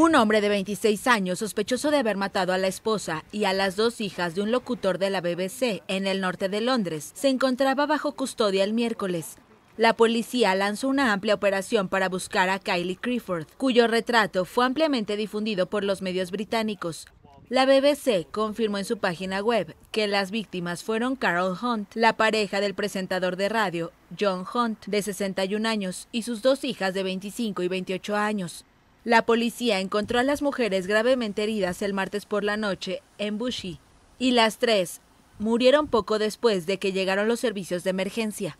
Un hombre de 26 años, sospechoso de haber matado a la esposa y a las dos hijas de un locutor de la BBC en el norte de Londres, se encontraba bajo custodia el miércoles. La policía lanzó una amplia operación para buscar a Kylie Crawford, cuyo retrato fue ampliamente difundido por los medios británicos. La BBC confirmó en su página web que las víctimas fueron Carol Hunt, la pareja del presentador de radio John Hunt, de 61 años, y sus dos hijas de 25 y 28 años. La policía encontró a las mujeres gravemente heridas el martes por la noche en Bushi y las tres murieron poco después de que llegaron los servicios de emergencia.